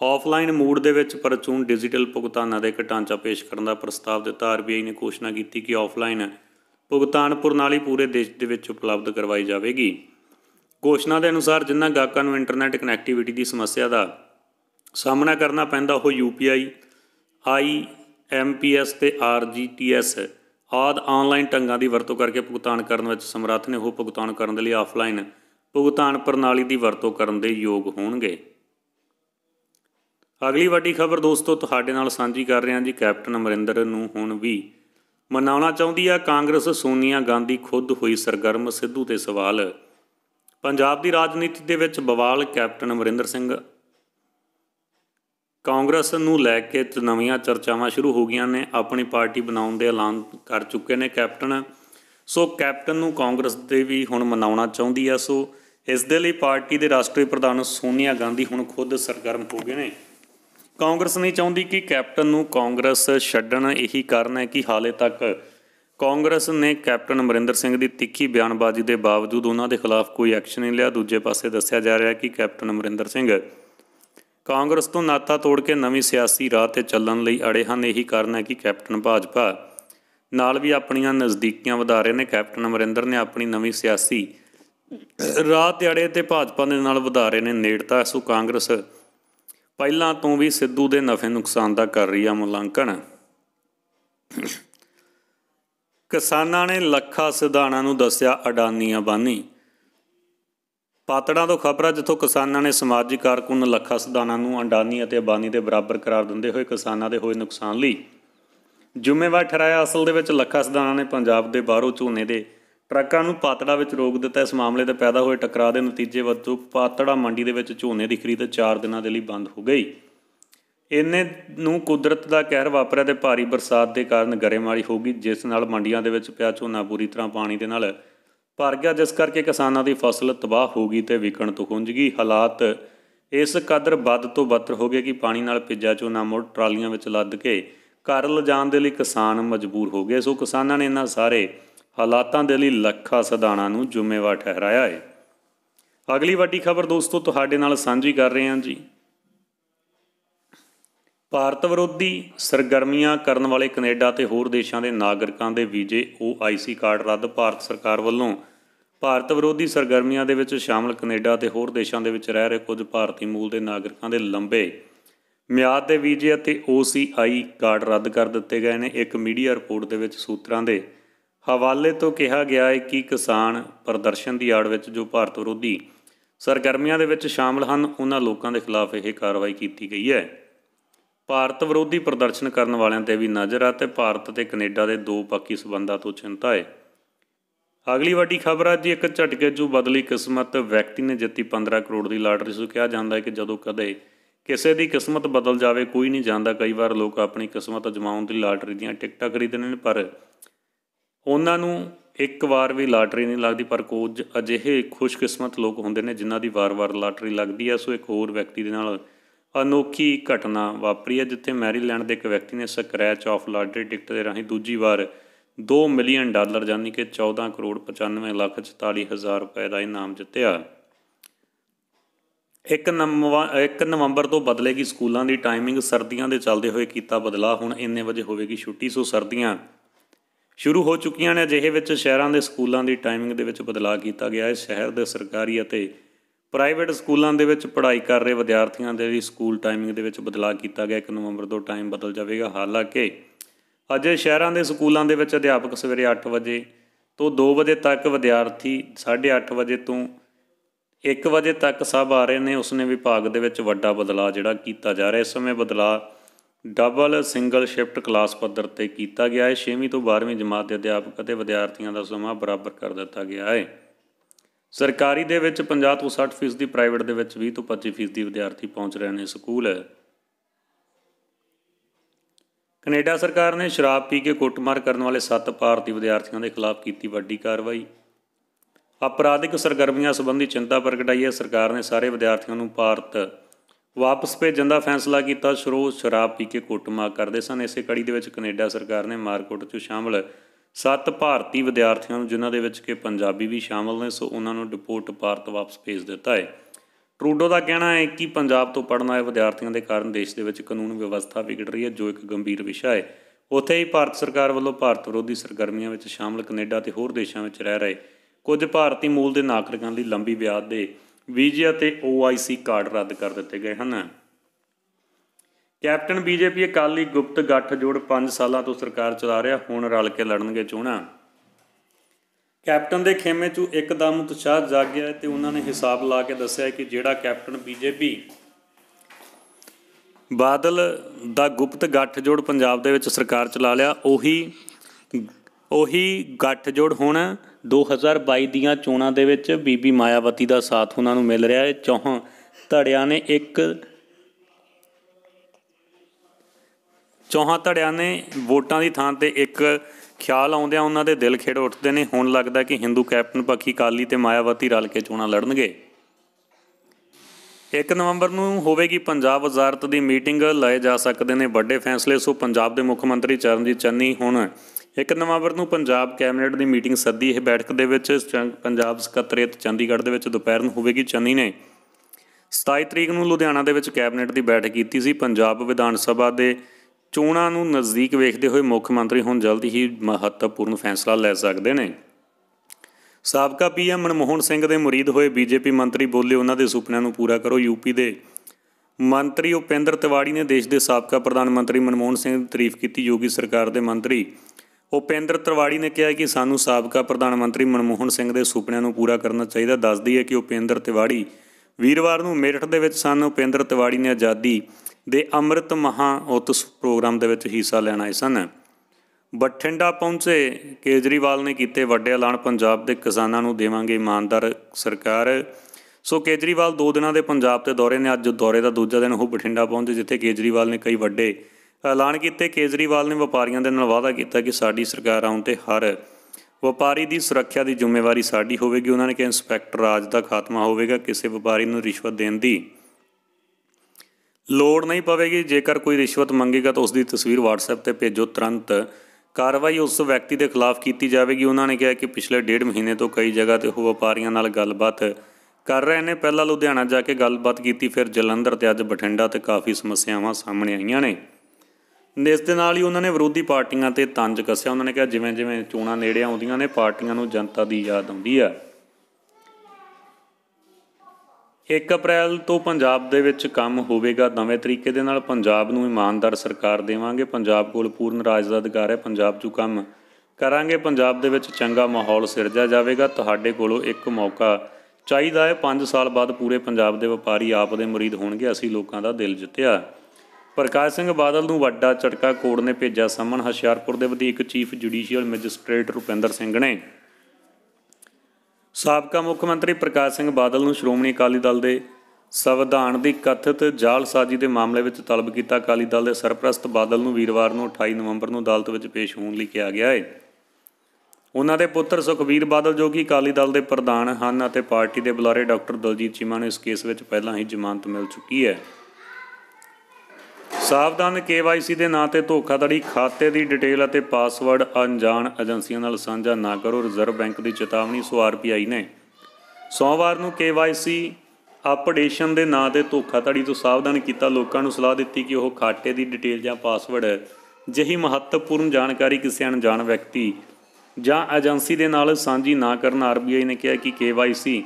ਆਫਲਾਈਨ ਮੋਡ ਦੇ ਵਿੱਚ ਪਰਚੂਨ ਡਿਜੀਟਲ ਭੁਗਤਾਨਾਂ ਦੇ ਇੱਕ ਢਾਂਚਾ ਪੇਸ਼ ਕਰਨ ਦਾ ਪ੍ਰਸਤਾਵ ਦਿੱਤਾ ਆਰਬੀਆਈ ਨੇ ਘੋਸ਼ਣਾ ਕੀਤੀ ਕਿ ਆਫਲਾਈਨ ਭੁਗਤਾਨ ਪ੍ਰਣਾਲੀ ਪੂਰੇ ਦੇਸ਼ ਦੇ ਵਿੱਚ ਉਪਲਬਧ ਕਰਵਾਈ ਜਾਵੇਗੀ ਘੋਸ਼ਣਾ ਦੇ ਅਨੁਸਾਰ ਜਿਨ੍ਹਾਂ ਗਾਹਕਾਂ ਨੂੰ ਇੰਟਰਨੈਟ ਕਨੈਕਟੀਵਿਟੀ ਦੀ ਸਮੱਸਿਆ ਦਾ ਸਾਹਮਣਾ ਕਰਨਾ ਪੈਂਦਾ ਉਹ ਯੂਪੀਆਈ ਆਈ ਐਮਪੀਐਸ ਤੇ ਆਰਜੀਟੀਐਸ ਆਦ ਆਨਲਾਈਨ ਢੰਗਾਂ ਦੀ ਵਰਤੋਂ ਕਰਕੇ ਭੁਗਤਾਨ ਕਰਨ ਵਿੱਚ ਸਮਰੱਥ ਨੇ ਉਹ ਭੁਗਤਾਨ ਕਰਨ ਦੇ ਲਈ ਆਫਲਾਈਨ ਭੁਗਤਾਨ ਪ੍ਰਣਾਲੀ ਦੀ ਵਰਤੋਂ ਕਰਨ ਦੇ ਯੋਗ ਹੋਣਗੇ ਅਗਲੀ ਵੱਡੀ ਖਬਰ ਦੋਸਤੋ ਤੁਹਾਡੇ ਨਾਲ ਸਾਂਝੀ ਕਰ ਰਹੇ ਹਾਂ ਜੀ ਕੈਪਟਨ ਅਮਰਿੰਦਰ ਨੂੰ ਹੁਣ ਵੀ ਮਨਾਉਣਾ ਚਾਹੁੰਦੀ ਆ ਕਾਂਗਰਸ ਸੋਨੀਆ ਗਾਂਧੀ ਖੁਦ ਹੋਈ ਸਰਗਰਮ ਸਿੱਧੂ ਤੇ ਸਵਾਲ ਪੰਜਾਬ ਦੀ ਰਾਜਨੀਤੀ ਦੇ ਵਿੱਚ ਬਵਾਲ ਕੈਪਟਨ ਅਮਰਿੰਦਰ ਸਿੰਘ ਕਾਂਗਰਸ ਨੂੰ ਲੈ ਕੇ ਨਵੀਆਂ ਚਰਚਾਵਾਂ ਸ਼ੁਰੂ ਹੋ ਗਈਆਂ ਨੇ ਆਪਣੀ ਪਾਰਟੀ ਬਣਾਉਣ ਦੇ ਐਲਾਨ ਕਰ ਚੁੱਕੇ ਨੇ ਕੈਪਟਨ ਸੋ ਕੈਪਟਨ ਨੂੰ ਕਾਂਗਰਸ ਦੇ ਵੀ ਹੁਣ ਮਨਾਉਣਾ ਚਾਹੁੰਦੀ ਆ ਸੋ ਇਸ ਦੇ ਲਈ ਪਾਰਟੀ ਦੇ ਰਾਸ਼ਟਰੀ ਪ੍ਰਧਾਨ ਸੋਨੀਆ ਗਾਂਧੀ ਹੁਣ ਖੁਦ ਸਰਗਰਮ ਹੋ ਗਏ ਨੇ ਕਾਂਗਰਸ ਨਹੀਂ ਚਾਹੁੰਦੀ ਕਿ ਕੈਪਟਨ ਨੂੰ ਕਾਂਗਰਸ ਛੱਡਣ ਇਹੀ ਕਾਰਨ ਹੈ ਕਿ ਹਾਲੇ ਤੱਕ ਕਾਂਗਰਸ ਨੇ ਕੈਪਟਨ ਅਮਰਿੰਦਰ ਸਿੰਘ ਦੀ ਤਿੱਖੀ ਬਿਆਨਬਾਜ਼ੀ ਦੇ ਬਾਵਜੂਦ ਉਹਨਾਂ ਦੇ ਖਿਲਾਫ ਕੋਈ ਐਕਸ਼ਨ ਨਹੀਂ ਲਿਆ ਦੂਜੇ ਪਾਸੇ ਦੱਸਿਆ ਜਾ ਰਿਹਾ ਹੈ ਕਿ ਕੈਪਟਨ ਅਮਰਿੰਦਰ ਸਿੰਘ ਕਾਂਗਰਸ ਤੋਂ ਨਾਤਾ ਤੋੜ ਕੇ ਨਵੀਂ ਸਿਆਸੀ ਰਾਹ ਤੇ ਚੱਲਣ ਲਈ ਅੜੇ ਹਨ ਇਹੀ ਕਾਰਨ ਹੈ ਕਿ ਕੈਪਟਨ ਭਾਜਪਾ ਨਾਲ ਵੀ ਆਪਣੀਆਂ ਨਜ਼ਦੀਕੀਆਂ ਵਧਾ ਰਹੇ ਨੇ ਕੈਪਟਨ ਅਮਰਿੰਦਰ ਨੇ ਆਪਣੀ ਨਵੀਂ ਸਿਆਸੀ ਰਾਹ ਤੇ ਅੜੇ ਤੇ ਭਾਜਪਾ ਦੇ ਨਾਲ ਵਧਾ ਰਹੇ ਨੇ ਨੇੜਤਾ ਸੋ ਕਾਂਗਰਸ ਪਹਿਲਾਂ ਤੋਂ ਵੀ ਸਿੱਧੂ ਦੇ ਨਫੇ ਨੁਕਸਾਨ ਦਾ ਕਰ ਰਹੀ ਆ ਮੁਲਾਂਕਣ ਕਿਸਾਨਾਂ ਨੇ ਲੱਖਾਂ ਸਿਧਾਣਾ ਨੂੰ ਦੱਸਿਆ ਅਡਾਨੀ ਅਬਾਨੀ ਪਾਤੜਾਂ ਤੋਂ ਖਬਰਾਂ ਜਿੱਥੋਂ ਕਿਸਾਨਾਂ ਨੇ ਸਮਾਜਿਕ ਕਾਰਕੁਨ ਲੱਖਾਂ ਸਿਧਾਣਾ ਨੂੰ ਅਡਾਨੀ ਅਤੇ ਅਬਾਨੀ ਦੇ ਬਰਾਬਰ ਕਰਾਰ ਦਿੰਦੇ ਹੋਏ ਕਿਸਾਨਾਂ ਦੇ ਹੋਏ ਨੁਕਸਾਨ ਲਈ ਜ਼ਿੰਮੇਵਾਰ ਠਹਿਰਾਇਆ ਅਸਲ ਦੇ ਵਿੱਚ ਲੱਖਾਂ ਸਿਧਾਣਾ ਨੇ ਪੰਜਾਬ ਦੇ ਬਾਹਰੋਂ ਝੋਨੇ ਦੇ ਟਰੱਕਾਂ ਨੂੰ ਪਾਤੜਾ ਵਿੱਚ ਰੋਕ ਦਿੱਤਾ ਇਸ ਮਾਮਲੇ ਦੇ ਪੈਦਾ ਹੋਏ ਟਕਰਾਅ ਦੇ ਨਤੀਜੇ ਵਜੋਂ ਪਾਤੜਾ ਮੰਡੀ ਦੇ ਵਿੱਚ ਝੋਨੇ ਦੀ ਖਰੀਦ 4 ਦਿਨਾਂ ਦੇ ਲਈ ਬੰਦ ਹੋ ਗਈ ਇਹਨੇ ਨੂੰ ਕੁਦਰਤ ਦਾ ਕਹਿਰ ਵਾਪਰਿਆ ਤੇ ਭਾਰੀ ਬਰਸਾਤ ਦੇ ਕਾਰਨ ਗਰੇਮਾਰੀ ਹੋ ਗਈ ਜਿਸ ਨਾਲ ਮੰਡੀਆਂ ਦੇ ਵਿੱਚ ਪਿਆ ਝੋਨਾ ਪੂਰੀ ਤਰ੍ਹਾਂ ਪਾਣੀ ਦੇ ਨਾਲ ਭਰ ਗਿਆ ਜਿਸ ਕਰਕੇ ਕਿਸਾਨਾਂ ਦੀ ਫਸਲ ਤਬਾਹ ਹੋ ਗਈ ਤੇ ਵਿਕਣ ਤੋਂ ਖੁੰਝ ਗਈ ਹਾਲਾਤ ਇਸ ਕਦਰ ਵੱਧ ਤੋਂ ਵੱਧ ਹੋ ਗਏ ਕਿ ਪਾਣੀ ਨਾਲ ਪਿੱਜਾ ਝੋਨਾ ਮੁੜ ਟਰਾਲੀਆਂ ਵਿੱਚ ਲੱਦ ਕੇ ਘਰ ਲਿਜਾਣ ਦੇ ਲਈ ਕਿਸਾਨ ਮਜਬੂਰ ਹੋ ਗਏ ਸੋ ਕਿਸਾਨਾਂ ਨੇ ਇਹਨਾਂ ਸਾਰੇ ਹਾਲਾਤਾਂ ਦੇ ਲਈ ਲੱਖਾ ਸਦਾਣਾ ਨੂੰ ਜ਼ਿੰਮੇਵਾਰ ਠਹਿਰਾਇਆ ਹੈ ਅਗਲੀ ਵੱਡੀ ਖਬਰ ਦੋਸਤੋ ਤੁਹਾਡੇ ਨਾਲ ਸਾਂਝੀ ਕਰ ਰਹੇ ਹਾਂ ਜੀ ਭਾਰਤ ਵਿਰੋਧੀ ਸਰਗਰਮੀਆਂ ਕਰਨ ਵਾਲੇ ਕੈਨੇਡਾ ਤੇ ਹੋਰ ਦੇਸ਼ਾਂ ਦੇ ਨਾਗਰਿਕਾਂ ਦੇ ਵੀਜ਼ੇ ਆਈਸੀ ਕਾਰਡ ਰੱਦ ਭਾਰਤ ਸਰਕਾਰ ਵੱਲੋਂ ਭਾਰਤ ਵਿਰੋਧੀ ਸਰਗਰਮੀਆਂ ਦੇ ਵਿੱਚ ਸ਼ਾਮਲ ਕੈਨੇਡਾ ਤੇ ਹੋਰ ਦੇਸ਼ਾਂ ਦੇ ਵਿੱਚ ਰਹਿ ਰਹੇ ਕੁਝ ਭਾਰਤੀ ਮੂਲ ਦੇ ਨਾਗਰਿਕਾਂ ਦੇ ਲੰਬੇ ਮਿਆਦ ਦੇ ਵੀਜ਼ੇ ਅਤੇ OCI ਕਾਰਡ ਰੱਦ ਕਰ ਦਿੱਤੇ ਗਏ ਨੇ ਇੱਕ ਮੀਡੀਆ ਰਿਪੋਰਟ ਦੇ ਵਿੱਚ ਸੂਤਰਾਂ ਦੇ ਹਵਾਲੇ ਤੋਂ ਕਿਹਾ ਗਿਆ ਹੈ ਕਿ ਕਿਸਾਨ ਪ੍ਰਦਰਸ਼ਨ ਦੀ ਆੜ ਵਿੱਚ ਜੋ ਭਾਰਤ ਵਿਰੋਧੀ ਸਰਗਰਮੀਆਂ ਦੇ ਵਿੱਚ ਸ਼ਾਮਲ ਹਨ ਉਹਨਾਂ ਲੋਕਾਂ ਦੇ ਖਿਲਾਫ ਇਹ ਕਾਰਵਾਈ ਕੀਤੀ ਗਈ ਹੈ ਭਾਰਤ ਵਿਰੋਧੀ ਪ੍ਰਦਰਸ਼ਨ ਕਰਨ ਵਾਲਿਆਂ ਤੇ ਵੀ ਨਜ਼ਰ ਆ ਤੇ ਭਾਰਤ ਤੇ ਕੈਨੇਡਾ ਦੇ ਦੋ ਪੱਕੀ ਸਬੰਧਾਂ ਤੋਂ ਚਿੰਤਾ ਹੈ ਅਗਲੀ ਵੱਡੀ ਖਬਰ ਅੱਜ ਇੱਕ ਝਟਕੇ ਜੋ ਬਦਲੀ ਕਿਸਮਤ ਵਿਅਕਤੀ ਨੇ ਜਿੱਤੀ 15 ਕਰੋੜ ਦੀ ਲਾਟਰੀ ਸੋ ਕਿਹਾ ਜਾਂਦਾ ਹੈ ਕਿ ਜਦੋਂ ਕਦੇ ਕਿਸੇ ਦੀ ਕਿਸਮਤ ਬਦਲ ਜਾਵੇ ਕੋਈ ਨਹੀਂ ਜਾਣਦਾ ਕਈ ਵਾਰ ਲੋਕ ਆਪਣੀ ਕਿਸਮਤ ਅਜਮਾਉਣ ਦੀ ਲਾਟਰੀ ਦੀਆਂ ਟਿਕਟਾਂ ਖਰੀਦਦੇ ਨੇ ਪਰ ਉਹਨਾਂ ਨੂੰ ਇੱਕ ਵਾਰ ਵੀ ਲਾਟਰੀ ਨਹੀਂ ਲੱਗਦੀ ਪਰ ਕੁਝ ਅਜਿਹੇ ਖੁਸ਼ਕਿਸਮਤ ਲੋਕ ਹੁੰਦੇ ਨੇ ਜਿਨ੍ਹਾਂ ਦੀ ਵਾਰ-ਵਾਰ ਲਾਟਰੀ ਲੱਗਦੀ ਹੈ ਸੋ ਇੱਕ ਹੋਰ ਵਿਅਕਤੀ ਦੇ ਨਾਲ ਅਨੋਖੀ ਘਟਨਾ ਵਾਪਰੀ ਹੈ ਜਿੱਥੇ ਮੈਰੀਲੈਂਡ ਦੇ ਇੱਕ ਵਿਅਕਤੀ ਨੇ ਸਕ੍ਰੈਚ ਆਫ ਲਾਟਰੀ ਟਿਕਟ ਦੇ ਰਾਹੀਂ ਦੂਜੀ ਵਾਰ 2 ਮਿਲੀਅਨ ਡਾਲਰ ਯਾਨੀ ਕਿ 14 ਕਰੋੜ 95 ਲੱਖ 44 ਹਜ਼ਾਰ ਰੁਪਏ ਦਾ ਇਨਾਮ ਜਿੱਤਿਆ ਇੱਕ ਨਵੰਬਰ ਨਵੰਬਰ ਤੋਂ ਬਦਲੇਗੀ ਸਕੂਲਾਂ ਦੀ ਟਾਈਮਿੰਗ ਸਰਦੀਆਂ ਦੇ ਚੱਲਦੇ ਹੋਏ ਕੀਤਾ ਬਦਲਾਅ ਹੁਣ ਇੰਨੇ ਵਜੇ ਹੋਵੇਗੀ ਛੁੱਟੀ ਸੋ ਸਰਦੀਆਂ ਸ਼ੁਰੂ ਹੋ ਚੁੱਕੀਆਂ ਨੇ ਅਜਿਹੇ ਵਿੱਚ ਸ਼ਹਿਰਾਂ ਦੇ ਸਕੂਲਾਂ ਦੀ ਟਾਈਮਿੰਗ ਦੇ ਵਿੱਚ ਬਦਲਾਅ ਕੀਤਾ ਗਿਆ ਹੈ ਸ਼ਹਿਰ ਦੇ ਸਰਕਾਰੀ ਅਤੇ ਪ੍ਰਾਈਵੇਟ ਸਕੂਲਾਂ ਦੇ ਵਿੱਚ ਪੜ੍ਹਾਈ ਕਰ ਰਹੇ ਵਿਦਿਆਰਥੀਆਂ ਦੇ ਲਈ ਸਕੂਲ ਟਾਈਮਿੰਗ ਦੇ ਵਿੱਚ ਬਦਲਾਅ ਕੀਤਾ ਗਿਆ 1 ਨਵੰਬਰ ਤੋਂ ਟਾਈਮ ਬਦਲ ਜਾਵੇਗਾ ਹਾਲਾਂਕਿ ਅਜੇ ਸ਼ਹਿਰਾਂ ਦੇ ਸਕੂਲਾਂ ਦੇ ਵਿੱਚ ਅਧਿਆਪਕ ਸਵੇਰੇ 8 ਵਜੇ ਤੋਂ 2 ਵਜੇ ਤੱਕ ਵਿਦਿਆਰਥੀ 8:30 ਵਜੇ ਤੋਂ 1 ਵਜੇ ਤੱਕ ਸਭ ਆ ਰਹੇ ਨੇ ਉਸਨੇ ਵਿਭਾਗ ਦੇ ਵਿੱਚ ਵੱਡਾ ਬਦਲਾਅ ਜਿਹੜਾ ਕੀਤਾ ਜਾ ਰਿਹਾ ਇਸ ਸਮੇਂ ਬਦਲਾਅ ਡਬਲ ਸਿੰਗਲ ਸ਼ਿਫਟ ਕਲਾਸ ਪੱਧਰ ਤੇ ਕੀਤਾ ਗਿਆ ਹੈ 6ਵੀਂ ਤੋਂ 12ਵੀਂ ਜਮਾਤ ਦੇ ਅਧਿਆਪਕ ਅਤੇ ਵਿਦਿਆਰਥੀਆਂ ਦਾ ਸਮਾਂ ਬਰਾਬਰ ਕਰ ਦਿੱਤਾ ਗਿਆ ਹੈ ਸਰਕਾਰੀ ਦੇ ਵਿੱਚ 50 ਤੋਂ 60% ਦੀ ਪ੍ਰਾਈਵੇਟ ਦੇ ਵਿੱਚ 20 ਤੋਂ 25% ਦੀ ਵਿਦਿਆਰਥੀ ਪਹੁੰਚ ਰਹੇ ਨੇ ਸਕੂਲ ਕੈਨੇਡਾ ਸਰਕਾਰ ਨੇ ਸ਼ਰਾਬ ਪੀ ਕੇ ਕੁੱਟਮਾਰ ਕਰਨ ਵਾਲੇ 7 ਭਾਰਤੀ ਵਿਦਿਆਰਥੀਆਂ ਦੇ ਖਿਲਾਫ ਕੀਤੀ ਵੱਡੀ ਕਾਰਵਾਈ ਅਪਰਾਧਿਕ ਸਰਗਰਮੀਆਂ ਸੰਬੰਧੀ ਚਿੰਤਾ ਪ੍ਰਗਟਾਈ ਹੈ ਸਰਕਾਰ ਨੇ ਸਾਰੇ ਵਿਦਿਆਰਥੀਆਂ ਨੂੰ ਭਾਰਤ ਵਾਪਸ ਭੇਜਣ ਦਾ ਫੈਸਲਾ ਕੀਤਾ ਸ਼ਰੋ ਸ਼ਰਾਬ ਪੀ ਕੇ ਕੋਟਮਾ ਕਰਦੇ ਸਨ ਇਸੇ ਕੜੀ ਦੇ ਵਿੱਚ ਕੈਨੇਡਾ ਸਰਕਾਰ ਨੇ ਮਾਰਕੋਟ 'ਚ ਸ਼ਾਮਲ ਸੱਤ ਭਾਰਤੀ ਵਿਦਿਆਰਥੀਆਂ ਨੂੰ ਜਿਨ੍ਹਾਂ ਦੇ ਵਿੱਚ ਕਿ ਪੰਜਾਬੀ ਵੀ ਸ਼ਾਮਲ ਨੇ ਸੋ ਉਹਨਾਂ ਨੂੰ ਡਿਪੋਰਟ ਭਾਰਤ ਵਾਪਸ ਭੇਜ ਦਿੱਤਾ ਹੈ ਟਰੂਡੋ ਦਾ ਕਹਿਣਾ ਹੈ ਕਿ ਪੰਜਾਬ ਤੋਂ ਪੜਨ ਆਏ ਵਿਦਿਆਰਥੀਆਂ ਦੇ ਕਾਰਨ ਦੇਸ਼ ਦੇ ਵਿੱਚ ਕਾਨੂੰਨ ਵਿਵਸਥਾ ਵਿਗੜ ਰਹੀ ਹੈ ਜੋ ਇੱਕ ਗੰਭੀਰ ਵਿਸ਼ਾ ਹੈ ਉੱਥੇ ਹੀ ਭਾਰਤ ਸਰਕਾਰ ਵੱਲੋਂ ਭਾਰਤ ਵਿਰੋਧੀ ਸਰਗਰਮੀਆਂ ਵਿੱਚ ਸ਼ਾਮਲ ਕੈਨੇਡਾ ਤੇ ਹੋਰ ਦੇਸ਼ਾਂ ਵਿੱਚ ਰਹਿ ਰਹੇ ਕੁਝ ਭਾਰਤੀ ਮੂਲ ਦੇ ਨਾਗਰਿਕਾਂ ਲਈ ਲੰਬੀ ਵਿਆਦ ਦੇ ਵੀਜ਼ਾ ਤੇ ਓਆਈਸੀ ਕਾਰਡ ਰੱਦ ਕਰ ਦਿੱਤੇ ਗਏ ਹਨ ਕੈਪਟਨ ਬੀਜੇਪੀ ਅਕਾਲੀ ਗੁਪਤ ਗੱਠਜੋੜ 5 ਸਾਲਾਂ ਤੋਂ ਸਰਕਾਰ ਚਲਾ ਰਿਹਾ ਹੁਣ ਰਲ ਕੇ ਲੜਨਗੇ ਚੋਣਾਂ ਕੈਪਟਨ ਦੇ ਖੇਮੇ 'ਚੋਂ ਇੱਕਦਮ ਉਤਸ਼ਾਹ ਜਾਗਿਆ ਤੇ ਉਹਨਾਂ ਨੇ ਹਿਸਾਬ ਲਾ ਕੇ ਦੱਸਿਆ ਕਿ ਜਿਹੜਾ ਕੈਪਟਨ ਬੀਜੇਪੀ ਬਾਦਲ ਦਾ ਗੁਪਤ ਗੱਠਜੋੜ ਪੰਜਾਬ ਦੇ ਵਿੱਚ ਸਰਕਾਰ ਚਲਾ ਲਿਆ ਉਹੀ ਉਹੀ ਗੱਠਜੋੜ ਹੁਣ 2022 ਦੀਆਂ ਚੋਣਾਂ ਦੇ ਵਿੱਚ ਬੀਬੀ ਮਾਇਆਵਤੀ ਦਾ ਸਾਥ ਉਹਨਾਂ ਨੂੰ ਮਿਲ ਰਿਹਾ ਹੈ ਚੌਹ ਧੜਿਆਂ ਨੇ ਇੱਕ ਚੌਹਾਂ ਧੜਿਆਂ ਨੇ ਵੋਟਾਂ ਦੀ ਥਾਂ ਤੇ ਇੱਕ ਖਿਆਲ ਆਉਂਦਿਆਂ ਉਹਨਾਂ ਦੇ ਦਿਲ ਖੇੜ ਉੱਠਦੇ ਨੇ ਹੁਣ ਲੱਗਦਾ ਕਿ ਹਿੰਦੂ ਕੈਪਟਨ ਪੱਖੀ ਕਾਲੀ ਤੇ ਮਾਇਆਵਤੀ ਰਲ ਕੇ ਚੋਣਾਂ ਲੜਨਗੇ 1 ਨਵੰਬਰ ਨੂੰ ਹੋਵੇਗੀ ਪੰਜਾਬ ਵਜ਼ਾਰਤ ਦੀ ਮੀਟਿੰਗ ਲਏ ਜਾ ਸਕਦੇ ਨੇ ਵੱਡੇ ਫੈਸਲੇ ਸੋ ਪੰਜਾਬ ਦੇ ਮੁੱਖ ਮੰਤਰੀ ਚਰਨਜੀਤ ਚੰਨੀ ਹੁਣ 1 ਨਵੰਬਰ ਨੂੰ ਪੰਜਾਬ ਕੈਬਨਿਟ ਦੀ ਮੀਟਿੰਗ ਸੱਦੀ ਇਹ ਬੈਠਕ ਦੇ ਵਿੱਚ ਪੰਜਾਬ ਸਕੱਤਰੇਤ ਚੰਡੀਗੜ੍ਹ ਦੇ ਵਿੱਚ ਦੁਪਹਿਰ ਨੂੰ ਹੋਵੇਗੀ ਚੰਨੀ ਨੇ 27 ਤਰੀਕ ਨੂੰ ਲੁਧਿਆਣਾ ਦੇ ਵਿੱਚ ਕੈਬਨਿਟ ਦੀ ਬੈਠਕ ਕੀਤੀ ਸੀ ਪੰਜਾਬ ਵਿਧਾਨ ਸਭਾ ਦੇ ਚੋਣਾਂ ਨੂੰ ਨਜ਼ਦੀਕ ਵੇਖਦੇ ਹੋਏ ਮੁੱਖ ਮੰਤਰੀ ਹੁਣ ਜਲਦੀ ਹੀ ਮਹੱਤਵਪੂਰਨ ਫੈਸਲਾ ਲੈ ਸਕਦੇ ਨੇ ਸਾਬਕਾ ਪੀਐਮ ਮਨਮੋਹਨ ਸਿੰਘ ਦੇ ਮੁਰੀਦ ਹੋਏ ਬੀਜੇਪੀ ਮੰਤਰੀ ਬੋਲੇ ਉਹਨਾਂ ਦੇ ਸੁਪਨਿਆਂ ਨੂੰ ਪੂਰਾ ਕਰੋ ਯੂਪੀ ਦੇ ਮੰਤਰੀ ਉਪੇਂਦਰ ਤਿਵਾੜੀ ਨੇ ਦੇਸ਼ ਦੇ ਸਾਬਕਾ ਪ੍ਰਧਾਨ ਮੰਤਰੀ ਮਨਮੋਹਨ ਸਿੰਘ ਦੀ ਤਾਰੀਫ ਕੀਤੀ ਯੋਗੀ ਸਰਕਾਰ ਦੇ ਮੰਤਰੀ ਉਪੇਂਦਰ ਤਿਵਾੜੀ ਨੇ ਕਿਹਾ ਕਿ ਸਾਨੂੰ ਸਾਬਕਾ ਪ੍ਰਧਾਨ ਮੰਤਰੀ ਮਨਮੋਹਨ ਸਿੰਘ ਦੇ ਸੁਪਨਿਆਂ ਨੂੰ ਪੂਰਾ ਕਰਨਾ ਚਾਹੀਦਾ ਦੱਸਦੀ ਹੈ ਕਿ ਉਪੇਂਦਰ ਤਿਵਾੜੀ ਵੀਰਵਾਰ ਨੂੰ ਮੇਰਠ ਦੇ ਵਿੱਚ ਸਨ ਉਪੇਂਦਰ ਤਿਵਾੜੀ ਨੇ ਆਜ਼ਾਦੀ ਦੇ ਅੰਮ੍ਰਿਤ ਮਹਾ ਉਤਸ ਪ੍ਰੋਗਰਾਮ ਦੇ ਵਿੱਚ ਹਿੱਸਾ ਲੈਣ ਆਏ ਸਨ ਬਠਿੰਡਾ ਪਹੁੰਚੇ ਕੇਜਰੀਵਾਲ ਨੇ ਕੀਤੇ ਵੱਡੇ ਐਲਾਨ ਪੰਜਾਬ ਦੇ ਕਿਸਾਨਾਂ ਨੂੰ ਦੇਵਾਂਗੇ ਇਮਾਨਦਾਰ ਸਰਕਾਰ ਸੋ ਕੇਜਰੀਵਾਲ ਦੋ ਦਿਨਾਂ ਦੇ ਪੰਜਾਬ ਤੇ ਦੌਰੇ ਨੇ ਅੱਜ ਦੌਰੇ ਦਾ ਦੂਜਾ ਦਿਨ ਉਹ ਬਠਿੰਡਾ ਪਹੁੰਚੇ ਜਿੱਥੇ ਕੇਜਰੀਵਾਲ ਨੇ ਕਈ ਵੱਡੇ ਐਲਾਨ ਕੀਤੇ ਕੇਜਰੀਵਾਲ ਨੇ ਵਪਾਰੀਆਂ ਦੇ ਨਾਲ ਵਾਅਦਾ ਕੀਤਾ ਕਿ ਸਾਡੀ ਸਰਕਾਰ ਆਉਣ ਤੇ ਹਰ ਵਪਾਰੀ ਦੀ ਸੁਰੱਖਿਆ ਦੀ ਜ਼ਿੰਮੇਵਾਰੀ ਸਾਡੀ ਹੋਵੇਗੀ ਉਹਨਾਂ ਨੇ ਕਿਹਾ ਇੰਸਪੈਕਟਰ ਰਾਜ ਦਾ ਖਾਤਮਾ ਹੋਵੇਗਾ ਕਿਸੇ ਵਪਾਰੀ ਨੂੰ ਰਿਸ਼ਵਤ ਦੇਣ ਦੀ ਲੋੜ ਨਹੀਂ ਪਵੇਗੀ ਜੇਕਰ ਕੋਈ ਰਿਸ਼ਵਤ ਮੰਗੇਗਾ ਤਾਂ ਉਸ ਦੀ ਤਸਵੀਰ WhatsApp ਤੇ ਭੇਜੋ ਤੁਰੰਤ ਕਾਰਵਾਈ ਉਸ ਵਿਅਕਤੀ ਦੇ ਖਿਲਾਫ ਕੀਤੀ ਜਾਵੇਗੀ ਉਹਨਾਂ ਨੇ ਕਿਹਾ ਕਿ ਪਿਛਲੇ ਡੇਢ ਮਹੀਨੇ ਤੋਂ ਕਈ ਜਗ੍ਹਾ ਤੇ ਉਹ ਵਪਾਰੀਆਂ ਨਾਲ ਗੱਲਬਾਤ ਕਰ ਰਹੇ ਨੇ ਪਹਿਲਾਂ ਲੁਧਿਆਣਾ ਜਾ ਕੇ ਗੱਲਬਾਤ ਕੀਤੀ ਫਿਰ ਜਲੰਧਰ ਤੇ ਅੱਜ ਬਠਿੰਡਾ ਤੇ ਕਾਫੀ ਸਮੱਸਿਆਵਾਂ ਸਾਹਮਣੇ ਆਈਆਂ ਨੇ ਇਸ ਦੇ ਨਾਲ ਹੀ ਉਹਨਾਂ ਨੇ ਵਿਰੋਧੀ ਪਾਰਟੀਆਂ ਤੇ ਤੰਜ ਕੱਸਿਆ ਉਹਨਾਂ ਨੇ ਕਿਹਾ ਜਿਵੇਂ ਜਿਵੇਂ ਚੋਣਾਂ ਨੇੜੇ ਆਉਂਦੀਆਂ ਨੇ ਪਾਰਟੀਆਂ ਨੂੰ ਜਨਤਾ ਦੀ ਯਾਦ ਆਉਂਦੀ ਆ 1 ਅਪ੍ਰੈਲ ਤੋਂ ਪੰਜਾਬ ਦੇ ਵਿੱਚ ਕੰਮ ਹੋਵੇਗਾ ਨਵੇਂ ਤਰੀਕੇ ਦੇ ਨਾਲ ਪੰਜਾਬ ਨੂੰ ਇਮਾਨਦਾਰ ਸਰਕਾਰ ਦੇਵਾਂਗੇ ਪੰਜਾਬ ਕੋਲ ਪੂਰਨ ਰਾਜ ਦਾ ਅਧਿਕਾਰ ਹੈ ਪੰਜਾਬ 'ਚ ਕੰਮ ਕਰਾਂਗੇ ਪੰਜਾਬ ਦੇ ਵਿੱਚ ਚੰਗਾ ਮਾਹੌਲ ਸਿਰਜਿਆ ਜਾਵੇਗਾ ਤੁਹਾਡੇ ਕੋਲੋਂ ਇੱਕ ਮੌਕਾ ਚਾਹੀਦਾ ਹੈ 5 ਸਾਲ ਬਾਅਦ ਪੂਰੇ ਪੰਜਾਬ ਦੇ ਵਪਾਰੀ ਆਪ ਦੇ ਮਰੀਦ ਹੋਣਗੇ ਅਸੀਂ ਲੋਕਾਂ ਦਾ ਦਿਲ ਜਿੱਤਿਆ ਪ੍ਰਕਾਸ਼ ਸਿੰਘ ਬਾਦਲ ਨੂੰ ਵੱਡਾ ਝਟਕਾ ਕੋਰਟ ਨੇ ਭੇਜਿਆ ਸਾਹਮਣ ਹਸ਼ਿਆਰਪੁਰ ਦੇ ਵਧੀਕ chief judicial magistrate Rupinder Singh ਨੇ ਸਾਬਕਾ ਮੁੱਖ ਮੰਤਰੀ ਪ੍ਰਕਾਸ਼ ਸਿੰਘ ਬਾਦਲ ਨੂੰ ਸ਼੍ਰੋਮਣੀ ਅਕਾਲੀ ਦਲ ਦੇ ਸੰਵਿਧਾਨ ਦੀ ਕਥਿਤ ਜਾਲਸਾਜ਼ੀ ਦੇ ਮਾਮਲੇ ਵਿੱਚ ਤਲਬ ਕੀਤਾ ਅਕਾਲੀ ਦਲ ਦੇ ਸਰਪ੍ਰਸਤ ਬਾਦਲ ਨੂੰ ਵੀਰਵਾਰ ਨੂੰ 28 ਨਵੰਬਰ ਨੂੰ ਅਦਾਲਤ ਵਿੱਚ ਪੇਸ਼ ਹੋਣ ਲਈ ਕਿਹਾ ਗਿਆ ਹੈ ਉਹਨਾਂ ਦੇ ਪੁੱਤਰ ਸੁਖਵੀਰ ਬਾਦਲ ਜੋ ਕਿ ਅਕਾਲੀ ਦਲ ਦੇ ਪ੍ਰਧਾਨ ਹਨ ਅਤੇ ਪਾਰਟੀ ਦੇ ਬੁਲਾਰੇ ਡਾਕਟਰ ਦਲਜੀਤ ਚੀਮਾ ਨੂੰ ਇਸ ਕੇਸ ਵਿੱਚ ਪਹਿਲਾਂ ਹੀ ਜ਼ਮਾਨਤ ਮਿਲ ਚੁੱਕੀ ਹੈ ਸਾਵਧਾਨ ਕੇਵਾਈਸੀ ਦੇ ਨਾਂ ਤੇ ਧੋਖਾਧੜੀ ਖਾਤੇ ਦੀ ਡਿਟੇਲ ਅਤੇ ਪਾਸਵਰਡ ਅਣਜਾਣ ਏਜੰਸੀਆਂ ਨਾਲ ਸਾਂਝਾ ਨਾ ਕਰੋ ਰਿਜ਼ਰਵ ਬੈਂਕ ਦੀ ਚੇਤਾਵਨੀ ਸੋ ਆਰਪੀਆਈ ਨੇ ਸੋਮਵਾਰ ਨੂੰ ਕੇਵਾਈਸੀ ਅਪਡੇਸ਼ਨ ਦੇ ਨਾਂ ਤੇ ਧੋਖਾਧੜੀ ਤੋਂ ਸਾਵਧਾਨ ਕੀਤਾ ਲੋਕਾਂ ਨੂੰ ਸਲਾਹ ਦਿੱਤੀ ਕਿ ਉਹ ਖਾਤੇ ਦੀ ਡਿਟੇਲ ਜਾਂ ਪਾਸਵਰਡ ਜਿਹੀ ਮਹੱਤਵਪੂਰਨ ਜਾਣਕਾਰੀ ਕਿਸੇ ਅਣਜਾਣ ਵਿਅਕਤੀ ਜਾਂ ਏਜੰਸੀ ਦੇ ਨਾਲ ਸਾਂਝੀ ਨਾ ਕਰਨ ਆਰਬੀਆਈ ਨੇ ਕਿਹਾ ਕਿ ਕੇਵਾਈਸੀ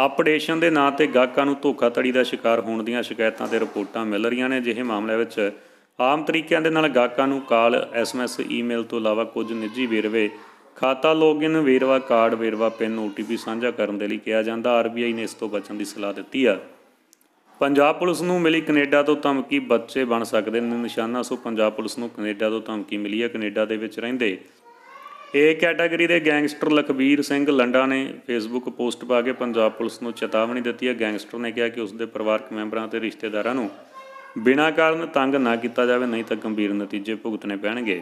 ਆਪਰੇਸ਼ਨ ਦੇ ਨਾਂ ਤੇ ਗਾਹਕਾਂ ਨੂੰ ਧੋਖਾਧੜੀ ਦਾ ਸ਼ਿਕਾਰ ਹੋਣ ਦੀਆਂ ਸ਼ਿਕਾਇਤਾਂ ਤੇ ਰਿਪੋਰਟਾਂ ਮਿਲ ਰਹੀਆਂ ਨੇ ਜਿਹੇ ਮਾਮਲੇ ਵਿੱਚ ਆਮ ਤਰੀਕਿਆਂ ਦੇ ਨਾਲ ਗਾਹਕਾਂ ਨੂੰ ਕਾਲ ਐਸਐਮਐਸ ਈਮੇਲ ਤੋਂ ਇਲਾਵਾ ਕੁਝ ਨਿੱਜੀ ਵੇਰਵੇ ਖਾਤਾ ਲੌਗਇਨ ਵੇਰਵਾ ਕਾਰਡ ਵੇਰਵਾ ਪਿੰਨ ਓਟੀਪੀ ਸਾਂਝਾ ਕਰਨ ਦੇ ਲਈ ਕਿਹਾ ਜਾਂਦਾ ਆਰਬੀਆਈ ਨੇ ਇਸ ਤੋਂ ਬਚਣ ਦੀ ਸਲਾਹ ਦਿੱਤੀ ਆ ਪੰਜਾਬ ਪੁਲਿਸ ਨੂੰ ਮਿਲੀ ਕੈਨੇਡਾ ਤੋਂ ਧਮਕੀ ਬੱਚੇ ਬਣ ਸਕਦੇ ਨੇ ਨਿਸ਼ਾਨਾ ਸੋ ਪੰਜਾਬ ਪੁਲਿਸ ਨੂੰ ਕੈਨੇਡਾ ਤੋਂ ਧਮਕੀ ਮਿਲੀ ਹੈ ਕੈਨੇਡਾ ਦੇ ਵਿੱਚ ਰਹਿੰਦੇ ਏ ਕੈਟਾਗਰੀ ਦੇ ਗੈਂਗਸਟਰ ਲਖਬੀਰ ਸਿੰਘ ਲੰਡਾ ਨੇ ਫੇਸਬੁੱਕ ਪੋਸਟ ਪਾ ਕੇ ਪੰਜਾਬ ਪੁਲਿਸ ਨੂੰ ਚੇਤਾਵਨੀ ਦਿੱਤੀ ਹੈ ਗੈਂਗਸਟਰ ਨੇ ਕਿਹਾ ਕਿ ਉਸ ਦੇ ਪਰਿਵਾਰਕ ਮੈਂਬਰਾਂ ਤੇ ਰਿਸ਼ਤੇਦਾਰਾਂ ਨੂੰ ਬਿਨਾਂ ਕਾਰਨ ਤੰਗ ਨਾ ਕੀਤਾ ਜਾਵੇ ਨਹੀਂ ਤਾਂ ਗੰਭੀਰ ਨਤੀਜੇ ਭੁਗਤਣੇ ਪੈਣਗੇ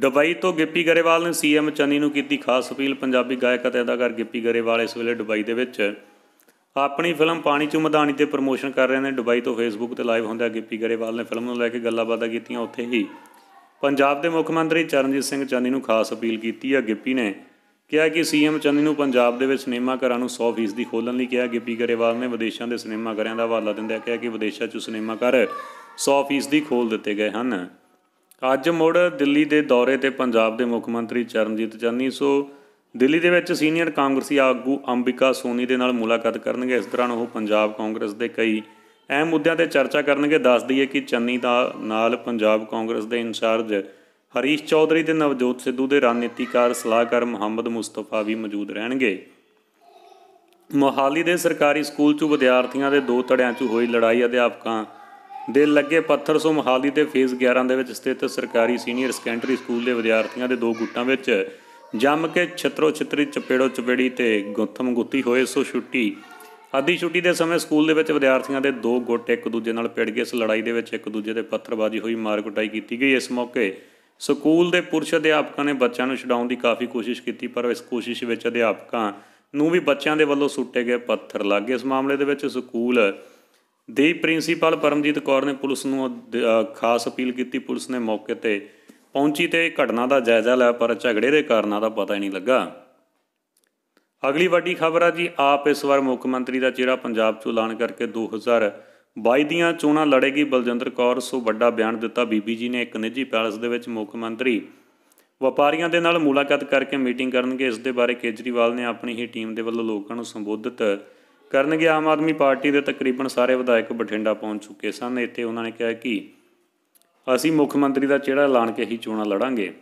ਦੁਬਈ ਤੋਂ ਗਿੱਪੀ ਗਰੇਵਾਲ ਨੇ ਸੀਐਮ ਚੰਨੀ ਨੂੰ ਕੀਤੀ ਖਾਸ ਅਪੀਲ ਪੰਜਾਬੀ ਗਾਇਕ ਅਤੇ ਅਦਾਕਾਰ ਗਿੱਪੀ ਗਰੇਵਾਲ ਇਸ ਵੇਲੇ ਦੁਬਈ ਦੇ ਵਿੱਚ ਆਪਣੀ ਫਿਲਮ ਪਾਣੀ ਚੋਂ ਮਧਾਨੀ ਤੇ ਪ੍ਰਮੋਸ਼ਨ ਕਰ ਰਹੇ ਨੇ ਦੁਬਈ ਤੋਂ ਫੇਸਬੁੱਕ ਤੇ ਲਾਈਵ ਹੁੰਦਾ ਗਿੱਪੀ ਗਰੇਵਾਲ ਨੇ ਫਿਲਮ ਨੂੰ ਲੈ ਕੇ ਗੱਲਾਂ ਬਾਤਾਂ ਕੀਤੀਆਂ ਉੱਥੇ ਹੀ ਪੰਜਾਬ ਦੇ ਮੁੱਖ ਮੰਤਰੀ ਚਰਨਜੀਤ ਸਿੰਘ ਚੰਨੀ ਨੂੰ ਖਾਸ ਅਪੀਲ ਕੀਤੀ ਹੈ ਗਿੱਪੀ ਨੇ ਕਿਹਾ ਕਿ ਸੀਐਮ ਚੰਨੀ ਨੂੰ ਪੰਜਾਬ ਦੇ ਵਿੱਚ ਸਿਨੇਮਾ ਘਰਾਂ ਨੂੰ 100% ਦੀ ਖੋਲਣ ਲਈ ਕਿਹਾ ਗਿੱਪੀ ਗਰੇਵਾਲ ਨੇ ਵਿਦੇਸ਼ਾਂ ਦੇ ਸਿਨੇਮਾ ਘਰਾਂ ਦਾ ਹਵਾਲਾ ਦਿੰਦਿਆਂ ਕਿਹਾ ਕਿ ਵਿਦੇਸ਼ਾਂ 'ਚ ਸਿਨੇਮਾ ਘਰ 100% ਦੀ ਖੋਲ ਦਿੱਤੇ ਗਏ ਹਨ ਅੱਜ ਮੁੜ ਦਿੱਲੀ ਦੇ ਦੌਰੇ ਤੇ ਪੰਜਾਬ ਦੇ ਮੁੱਖ ਮੰਤਰੀ ਚਰਨਜੀਤ ਚੰਨੀ ਸੋ ਦਿੱਲੀ ਦੇ ਵਿੱਚ ਸੀਨੀਅਰ ਕਾਂਗਰਸੀ ਆਗੂ ਅੰਬਿਕਾ ਸੋਨੀ ਦੇ ਨਾਲ ਮੁਲਾਕਾਤ ਕਰਨਗੇ ਇਸ ਦੌਰਾਨ ਉਹ ਪੰਜਾਬ ਕਾਂਗਰਸ ਦੇ ਕਈ ਇਹ ਮੁੱਦਿਆਂ ਤੇ ਚਰਚਾ ਕਰਨਗੇ ਦੱਸ ਦਈਏ ਕਿ ਚੰਨੀ ਦਾ ਨਾਲ ਪੰਜਾਬ ਕਾਂਗਰਸ ਦੇ ਇਨਚਾਰਜ ਹਰੀਸ਼ ਚੌਧਰੀ ਤੇ ਨਵਜੋਤ ਸਿੱਧੂ ਦੇ ਰਣਨੀਤੀਕਾਰ ਸਲਾਹਕਾਰ ਮੁਹੰਮਦ ਮੁਸਤਫਾ ਵੀ ਮੌਜੂਦ ਰਹਿਣਗੇ ਮੋਹਾਲੀ ਦੇ ਸਰਕਾਰੀ ਸਕੂਲ 'ਚ ਵਿਦਿਆਰਥੀਆਂ ਦੇ ਦੋ ਧੜਿਆਂ 'ਚ ਹੋਈ ਲੜਾਈ ਅਧਿਆਪਕਾਂ ਦੇ ਲੱਗੇ ਪੱਥਰ ਸੋ ਮੋਹਾਲੀ ਦੇ ਫੇਜ਼ 11 ਦੇ ਵਿੱਚ ਸਥਿਤ ਸਰਕਾਰੀ ਸੀਨੀਅਰ ਸੈਕੰਡਰੀ ਸਕੂਲ ਦੇ ਵਿਦਿਆਰਥੀਆਂ ਦੇ ਦੋ ਗੁੱਟਾਂ ਵਿੱਚ ਜੰਮ ਕੇ ਛਤਰੋ ਛਤਰੀ ਚਪੇੜੋ ਚਪੇੜੀ ਤੇ ਗੁੱਥਮ ਗੁੱਤੀ ਹੋਏ ਸੋ ਛੁੱਟੀ ਅੱਧੀ ਛੁੱਟੀ ਦੇ ਸਮੇਂ ਸਕੂਲ ਦੇ ਵਿੱਚ ਵਿਦਿਆਰਥੀਆਂ ਦੇ ਦੋ ਗੁੱਟ ਇੱਕ ਦੂਜੇ ਨਾਲ ਪਿੜ ਗਏ ਇਸ ਲੜਾਈ ਦੇ ਵਿੱਚ ਇੱਕ ਦੂਜੇ ਦੇ ਪੱਥਰਬਾਜ਼ੀ ਹੋਈ ਮਾਰ ਕੁਟਾਈ ਕੀਤੀ ਗਈ ਇਸ ਮੌਕੇ ਸਕੂਲ ਦੇ ਪੁਰਸ਼ ਅਧਿਆਪਕਾਂ ਨੇ ਬੱਚਿਆਂ ਨੂੰ ਛਡਾਉਣ ਦੀ ਕਾਫੀ ਕੋਸ਼ਿਸ਼ ਕੀਤੀ ਪਰ ਇਸ ਕੋਸ਼ਿਸ਼ ਵਿੱਚ ਅਧਿਆਪਕਾਂ ਨੂੰ ਵੀ ਬੱਚਿਆਂ ਦੇ ਵੱਲੋਂ ਸੁੱਟੇ ਗਏ ਪੱਥਰ ਲੱਗੇ ਇਸ ਮਾਮਲੇ ਦੇ ਵਿੱਚ ਸਕੂਲ ਦੀ ਪ੍ਰਿੰਸੀਪਲ ਪਰਮਜੀਤ ਕੌਰ ਨੇ ਪੁਲਿਸ ਨੂੰ ਖਾਸ ਅਪੀਲ ਕੀਤੀ ਪੁਲਿਸ ਨੇ ਮੌਕੇ ਤੇ ਪਹੁੰਚੀ ਤੇ ਘਟਨਾ ਦਾ ਜਾਇਜ਼ਾ ਲਿਆ ਪਰ ਝਗੜੇ ਦੇ ਕਾਰਨਾਂ ਦਾ ਪਤਾ ਹੀ ਨਹੀਂ ਲੱਗਾ ਅਗਲੀ ਵੱਡੀ ਖਬਰ ਆ ਜੀ ਆਪ ਇਸ ਵਾਰ ਮੁੱਖ ਮੰਤਰੀ ਦਾ ਚਿਹਰਾ ਪੰਜਾਬ 'ਚ ਐਲਾਨ ਕਰਕੇ 2022 ਦੀਆਂ ਚੋਣਾਂ ਲੜੇਗੀ ਬਲਜਿੰਦਰ ਕੌਰ ਸੋ ਵੱਡਾ ਬਿਆਨ ਦਿੱਤਾ ਬੀਬੀ ਜੀ ਨੇ ਇੱਕ ਨਿੱਜੀ ਪੈਲਸ ਦੇ ਵਿੱਚ ਮੁੱਖ ਮੰਤਰੀ ਵਪਾਰੀਆਂ ਦੇ ਨਾਲ ਮੁਲਾਕਾਤ ਕਰਕੇ ਮੀਟਿੰਗ ਕਰਨਗੇ ਇਸ ਦੇ ਬਾਰੇ ਕੇਜਰੀਵਾਲ ਨੇ ਆਪਣੀ ਹੀ ਟੀਮ ਦੇ ਵੱਲੋਂ ਲੋਕਾਂ ਨੂੰ ਸੰਬੋਧਿਤ ਕਰਨਗੇ ਆਮ ਆਦਮੀ ਪਾਰਟੀ ਦੇ ਤਕਰੀਬਨ ਸਾਰੇ ਵਿਧਾਇਕ ਬਠਿੰਡਾ ਪਹੁੰਚ ਚੁੱਕੇ ਸਨ ਇੱਥੇ ਉਹਨਾਂ ਨੇ ਕਿਹਾ ਕਿ ਅਸੀਂ ਮੁੱਖ ਮੰਤਰੀ ਦਾ ਚਿਹਰਾ ਐਲਾਨ ਕੇ ਹੀ ਚੋਣਾਂ ਲੜਾਂਗੇ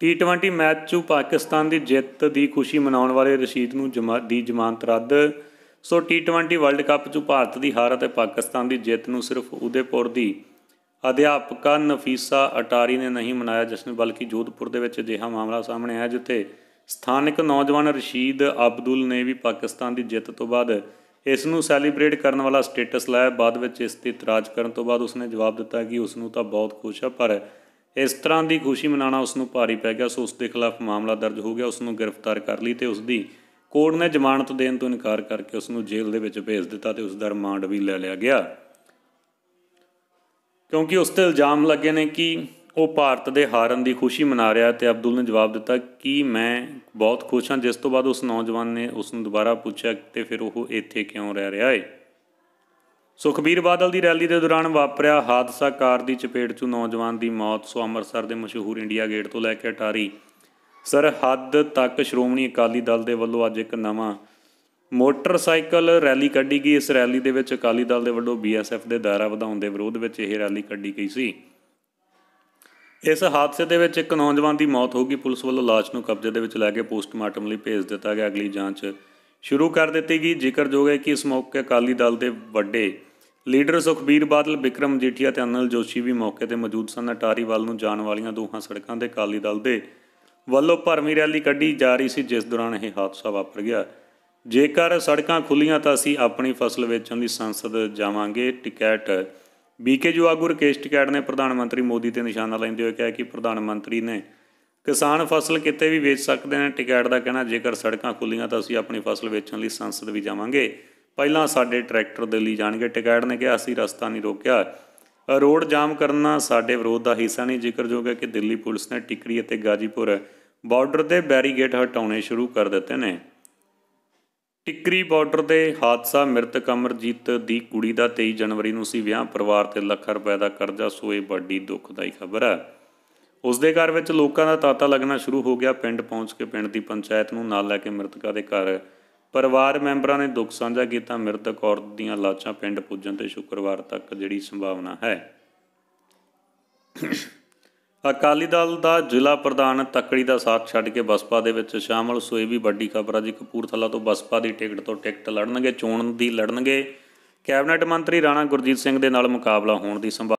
ਟੀ20 ਮੈਚ 'ਚ ਪਾਕਿਸਤਾਨ ਦੀ ਜਿੱਤ ਦੀ ਖੁਸ਼ੀ ਮਨਾਉਣ ਵਾਲੇ ਰਸ਼ੀਦ ਨੂੰ ਦੀ ਜ਼ਮਾਨਤ ਰੱਦ ਸੋ ਟੀ20 ਵਰਲਡ ਕੱਪ 'ਚ ਭਾਰਤ ਦੀ ਹਾਰ ਅਤੇ ਪਾਕਿਸਤਾਨ ਦੀ ਜਿੱਤ ਨੂੰ ਸਿਰਫ ਉਦੇਪੁਰ ਦੀ ਅਧਿਆਪਕਾ ਨਫੀਸਾ ਅਟਾਰੀ ਨੇ ਨਹੀਂ ਮਨਾਇਆ ਜਸ਼ਨ ਬਲਕਿ ਜੋਧਪੁਰ ਦੇ ਵਿੱਚ ਅਜਿਹਾ ਮਾਮਲਾ ਸਾਹਮਣੇ ਆਇਆ ਜਿੱਥੇ ਸਥਾਨਕ ਨੌਜਵਾਨ ਰਸ਼ੀਦ ਅਬਦੁੱਲ ਨੇ ਵੀ ਪਾਕਿਸਤਾਨ ਦੀ ਜਿੱਤ ਤੋਂ ਬਾਅਦ ਇਸ ਨੂੰ ਸੈਲੀਬ੍ਰੇਟ ਕਰਨ ਵਾਲਾ ਸਟੇਟਸ ਲਾਇਆ ਬਾਅਦ ਵਿੱਚ ਇਸ ਤੇ ਇਤਰਾਜ਼ ਕਰਨ ਤੋਂ ਬਾਅਦ ਉਸਨੇ ਜਵਾਬ ਦਿੱਤਾ ਕਿ ਉਸ ਨੂੰ ਤਾਂ ਬਹੁਤ ਖੁਸ਼ ਆ ਪਰ ਇਸ ਤਰ੍ਹਾਂ ਦੀ ਖੁਸ਼ੀ ਮਨਾਉਣਾ ਉਸ ਨੂੰ ਭਾਰੀ ਪੈ ਗਿਆ ਸੋ ਉਸ ਦੇ ਖਿਲਾਫ ਮਾਮਲਾ ਦਰਜ ਹੋ ਗਿਆ ਉਸ ਨੂੰ ਗ੍ਰਿਫਤਾਰ ਕਰ ਲਈ ਤੇ ਉਸ ਦੀ ਕੋਰਟ ਨੇ ਜ਼ਮਾਨਤ ਦੇਣ ਤੋਂ ਇਨਕਾਰ ਕਰਕੇ ਉਸ ਨੂੰ ਜੇਲ੍ਹ ਦੇ ਵਿੱਚ ਭੇਜ ਦਿੱਤਾ ਤੇ ਉਸ ਦਾ ਰਿਮਾਂਡ ਵੀ ਲੈ ਲਿਆ ਗਿਆ ਕਿਉਂਕਿ ਉਸ ਤੇ ਇਲਜ਼ਾਮ ਲੱਗੇ ਨੇ ਕਿ ਉਹ ਭਾਰਤ ਦੇ ਹਾਰਨ ਦੀ ਖੁਸ਼ੀ ਮਨਾ ਰਿਹਾ ਤੇ ਅਬਦੁੱਲ ਨੇ ਜਵਾਬ ਦਿੱਤਾ ਕਿ ਮੈਂ ਬਹੁਤ ਖੁਸ਼ ਹਾਂ ਜਿਸ ਤੋਂ ਬਾਅਦ ਉਸ ਨੌਜਵਾਨ ਨੇ ਉਸ ਨੂੰ ਦੁਬਾਰਾ ਪੁੱਛਿਆ ਤੇ ਫਿਰ ਉਹ ਇੱਥੇ ਕਿਉਂ ਰਹਿ ਰਿਹਾ ਹੈ ਸੁਖਬੀਰ ਬਾਦਲ ਦੀ ਰੈਲੀ ਦੇ ਦੌਰਾਨ ਵਾਪਰਿਆ ਹਾਦਸਾ ਕਾਰ ਦੀ ਚਪੇਟ 'ਚ ਨੌਜਵਾਨ ਦੀ ਮੌਤ ਸੋ ਅੰਮ੍ਰਿਤਸਰ ਦੇ ਮਸ਼ਹੂਰ ਇੰਡੀਆ ਗੇਟ ਤੋਂ ਲੈ ਕੇ ਅਟਾਰੀ ਸਰਹੱਦ ਤੱਕ ਸ਼੍ਰੋਮਣੀ ਅਕਾਲੀ ਦਲ ਦੇ ਵੱਲੋਂ ਅੱਜ ਇੱਕ ਨਵਾਂ ਮੋਟਰਸਾਈਕਲ ਰੈਲੀ ਕੱਢੀ ਗਈ ਇਸ ਰੈਲੀ ਦੇ ਵਿੱਚ ਅਕਾਲੀ ਦਲ ਦੇ ਵੱਲੋਂ ਬੀਐਸਐਫ ਦੇ ਦਾਇਰਾ ਵਧਾਉਣ ਦੇ ਵਿਰੋਧ ਵਿੱਚ ਇਹ ਰੈਲੀ ਕੱਢੀ ਗਈ ਸੀ ਇਸ ਹਾਦਸੇ ਦੇ ਵਿੱਚ ਇੱਕ ਨੌਜਵਾਨ ਦੀ ਮੌਤ ਹੋ ਗਈ ਪੁਲਿਸ ਵੱਲੋਂ ਲਾਸ਼ ਨੂੰ ਕਬਜ਼ੇ ਦੇ ਵਿੱਚ ਲੈ ਕੇ ਪੋਸਟਮਾਰਟਮ ਲਈ ਭੇਜ ਦਿੱਤਾ ਗਿਆ ਅਗਲੀ ਜਾਂਚ ਸ਼ੁਰੂ ਕਰ ਦਿੱਤੀ ਗਈ ਜ਼ਿਕਰਯੋਗ ਹੈ ਕਿ ਇਸ ਮੌਕੇ ਅਕਾਲੀ ਦਲ ਦੇ ਵੱਡੇ ਲੀਡਰ ਸੁਖਬੀਰ ਬਾਦਲ ਵਿਕਰਮ ਜੀਠੀਆ ਤੇ ਅਨਲ ਜੋਸ਼ੀ ਵੀ ਮੌਕੇ ਤੇ ਮੌਜੂਦ ਸਨ ਵੱਲ ਨੂੰ ਜਾਣ ਵਾਲੀਆਂ ਦੋਹਾਂ ਸੜਕਾਂ ਤੇ ਅਕਾਲੀ ਦਲ ਦੇ ਵੱਲੋਂ ਭਰਮੀ ਰੈਲੀ ਕੱਢੀ ਜਾ ਰਹੀ ਸੀ ਜਿਸ ਦੌਰਾਨ ਇਹ ਹਾਦਸਾ ਵਾਪਰ ਗਿਆ ਜੇਕਰ ਸੜਕਾਂ ਖੁੱਲੀਆਂ ਤਾਂ ਅਸੀਂ ਆਪਣੀ ਫਸਲ ਵੇਚਣ ਦੀ ਸੰਸਦ ਜਾਵਾਂਗੇ ਟਿਕਟ ਬੀਕੇ ਜੁਆਗੁਰ ਆਗੂ ਨੇ ਪ੍ਰਧਾਨ ਮੰਤਰੀ ਮੋਦੀ ਤੇ ਨਿਸ਼ਾਨਾ ਲੈਂਦੇ ਹੋਏ ਕਿਹਾ ਕਿ ਪ੍ਰਧਾਨ ਮੰਤਰੀ ਨੇ ਕਿਸਾਨ ਫਸਲ ਕਿਤੇ ਵੀ ਵੇਚ ਸਕਦੇ ਨੇ ਟਿਕਟ ਦਾ ਕਹਿਣਾ ਜੇਕਰ ਸੜਕਾਂ ਖੁੱਲੀਆਂ ਤਾਂ ਅਸੀਂ ਆਪਣੀ ਫਸਲ ਵੇਚਣ ਲਈ ਸੰਸਦ ਵੀ ਜਾਵਾਂਗੇ ਪਹਿਲਾਂ ਸਾਡੇ ਟਰੈਕਟਰ ਦੇ ਲਈ ਜਾਣਗੇ ਟਿਕਟ ਨੇ ਕਿਹਾ ਅਸੀਂ ਰਸਤਾ ਨਹੀਂ ਰੋਕਿਆ ਰੋਡ ਜਾਮ ਕਰਨਾ ਸਾਡੇ ਵਿਰੋਧ ਦਾ ਹਿੱਸਾ ਨਹੀਂ ਜ਼ਿਕਰ ਜੋ ਕਿ ਦਿੱਲੀ ਪੁਲਿਸ ਨੇ ਟਿਕਰੀ ਅਤੇ ਗਾਜੀਪੁਰ ਬਾਰਡਰ ਦੇ ਬੈਰੀਗੇਟ ਹਟਾਉਣੇ ਸ਼ੁਰੂ ਕਰ ਦਿੱਤੇ ਨੇ ਟਿਕਰੀ ਬਾਰਡਰ ਦੇ ਹਾਦਸਾ ਮ੍ਰਿਤਕ ਅਮਰਜੀਤ ਦੀ ਕੁੜੀ ਦਾ 23 ਜਨਵਰੀ ਨੂੰ ਸੀ ਵਿਆਹ ਪਰਿਵਾਰ ਤੇ ਲੱਖ ਰੁਪਏ ਦਾ ਕਰਜ਼ਾ ਸੋਏ ਵੱਡੀ ਦੁੱਖਦਾਈ ਖਬਰ ਹੈ ਉਸ ਦੇ ਘਰ ਵਿੱਚ ਲੋਕਾਂ ਦਾ ਤਾਤਾ ਲੱਗਣਾ ਸ਼ੁਰੂ ਹੋ ਗਿਆ ਪਿੰਡ ਪਹੁੰਚ ਕੇ ਪਿੰਡ ਦੀ ਪੰਚਾਇਤ ਨੂੰ ਨਾਲ ਲੈ ਕੇ ਮ੍ਰਿਤਕਾ ਦੇ ਘਰ ਪਰਿਵਾਰ ਮੈਂਬਰਾਂ ਨੇ ਦੁੱਖ ਸਾਂਝਾ ਕੀਤਾ ਮ੍ਰਿਤਕ ਔਰਤ ਦੀਆਂ ਲਾਸ਼ਾਂ ਪਿੰਡ ਪੁੱਜਣ ਤੇ ਸ਼ੁੱਕਰਵਾਰ ਤੱਕ ਜਿਹੜੀ ਸੰਭਾਵਨਾ ਹੈ ਅਕਾਲੀ ਦਲ ਦਾ ਜ਼ਿਲ੍ਹਾ ਪ੍ਰਧਾਨ ਤੱਕੜੀ ਦਾ ਸਾਥ ਛੱਡ ਕੇ ਬਸਪਾ ਦੇ ਵਿੱਚ ਸ਼ਾਮਲ ਸੋਏ ਵੀ ਵੱਡੀ ਖਬਰ ਅੱਜ ਕਪੂਰਥਲਾ ਤੋਂ ਬਸਪਾ ਦੀ ਟਿਕਟ ਤੋਂ ਟਿਕਟ ਲੜਨਗੇ ਚੋਣ ਦੀ ਲੜਨਗੇ ਕੈਬਨਿਟ ਮੰਤਰੀ ਰਾਣਾ ਗੁਰਜੀਤ ਸਿੰਘ ਦੇ ਨਾਲ ਮੁਕਾਬਲਾ ਹੋਣ ਦੀ ਸੰਭਾਵਨਾ